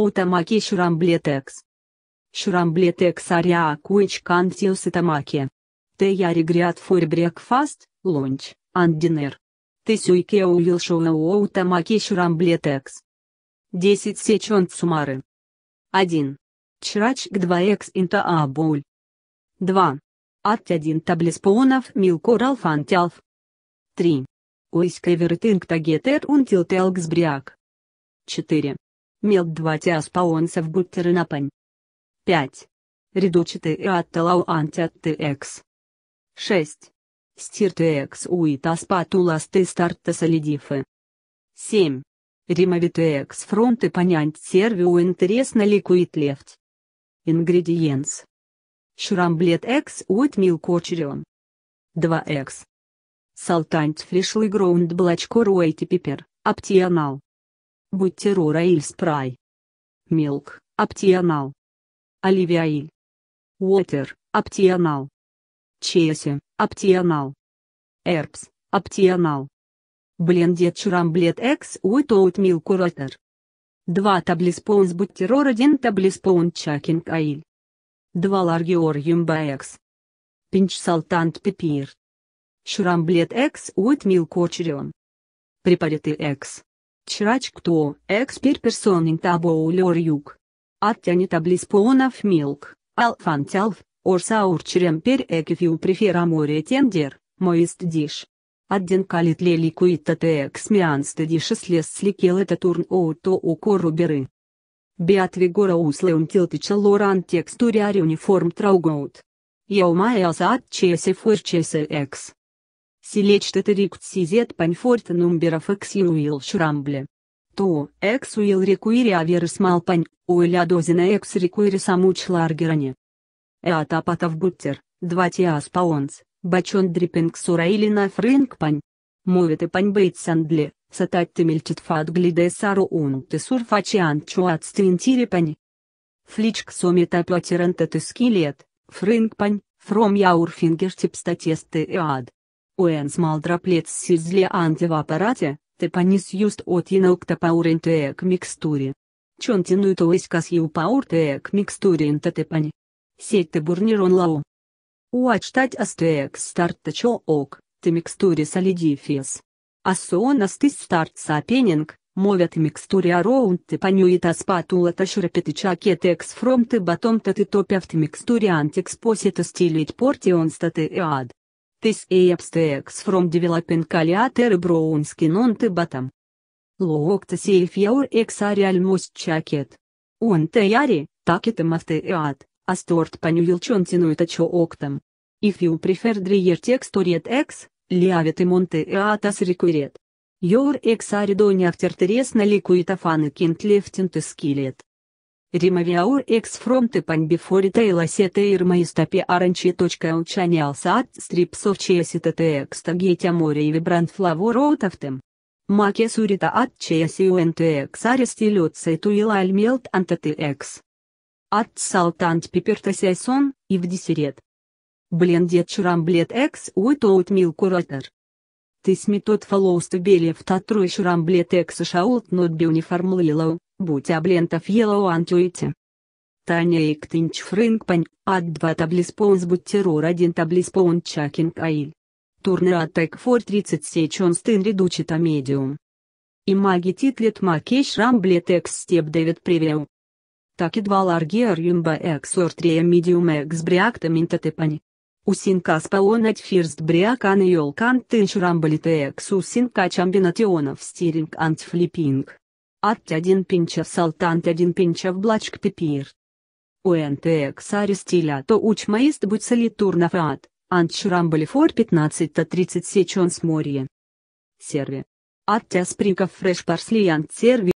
Отамаке Шурамблетекс. Шурамблетекс Ариа Куич Кантиус Атамаке. Те я регрят фор брекфаст, лунч, андинер. Ты сюйке уил шоу Тамаке Шурамблетекс. 10 сечон сумары. 1. Чрач к 2 экс инта аболь. 2. Ат 1 таблеспонов милкорал фантялф. 3. Ойскеверетинг тагетер унтил унтилтелгсбряк. 4 мел два 2 теаспаонсов бутеринапань. 5. Редучиты и атталау антиаттекс. 6. Стиртекс уитас патуласты старта солидифы. 7. Римовитекс фронты понять сервиу интересно ликует лефт. Ингредиенс. Шрамблет экс уит милкочерен. 2 экс. Салтант фришлый граунд блачко руэйти пипер, оптионал. Бутерураиль спрай. Милк, опционал. Оливиаиль. Уотер, опционал. Чеси, опционал. Эрпс, опционал. Блендет Шрамблет экс уитоут милкуратор. 2 таблиспоун сбуттерор один таблиспоун чакинг аиль. 2 ларгиорьюм баэкс. Пинч салтант пипир. Шрамблет экс уит милкочерион. Препараты экс кто? экспер персонинг табоу табоулер юг. Оттянет облиспонов милк, алфантялв, орсаур черемпер экифиу префера море тендер, моист диш. Один калит лели куитта текс мианста диша слез сликел это турн оуто у коруберы. Беатви гора услеун тилтича лоран текстуриари униформ траугоут. Яумая саат чесе фур чесе экс selected RxCZ Panfort number of X you will shramble. To X will require a very small pan, while a dozen X requires a much larger one. A tap out of gutter, 2 tias pounds, бачон дриппинг сура или на фринкпань. Мовит и пань бейт сандли, сататты мельчитфат глиде сару унты сурфачиан чуат ствинтирипань. Фличк сомит аплатерент это скелет, пань фром яур яурфингер типстатесты и ад смал дроплет сизли антивапарате, тепанис юст отинок к микстуре. Чон Чонтину тоискас к микстуре интатепани. Сеть бурнирон лау. Уачтать астеек старта чо ок, ты микстуре солидифис. Ассон астис старт сапенинг, мовят микстуре ароунд ты а панюит аспатула ташрапетыча кетекс ты батом таты топявт микстуре антикс посета стилить портион статы и ад. This abstracts from developing Caliateri brown skin on the bottom. Look to see if your eggs are almost jacket. On the yari, taketem of the ad, a stort panuyilchontinui tacho octam. If you prefer drier textured eggs, leave them on the ad as required. Your eggs are done after the rest na liquid of an left in the skillet. Remove your ex from the pan before it set your stop orange точка учанялся от strips of chassis text get more и vibrant flavor out of them. Маке сурита от чеси УНТХ арестилется и туила альмелт антатекс. От салтант пиперта сяйсон, и в десерет. Блендет шрамблет экс уитоут милкуратор. Ты сметот фоллоуст белев татрой шрамблет экс шаут нот би лилоу будь аблентов елоу антюити. Таня Иктинч Фринкпань, от 2 таблиспоунс буттирор 1 таблиспоун чакинг аиль. Турна атек фор 30 сечон стын редучита медиум. И маги титлет макеш рамблет экс степ дэвид превеу. Так и два ларгер юмба экс ортрея медиум экс бриакта минтатепани. Усинкас паонать фирст бриакан и елкан тынч рамблет экс усинка чамбинатионов стиринг антфлипинг. At-1 pincha один пинча в блачк papir. UNTXR стиля то учма ист будь солитурна фаат, антшрамбали фор 15-30 сечон с морье. Серви. Аття сприков фреш парсли парслиант серви.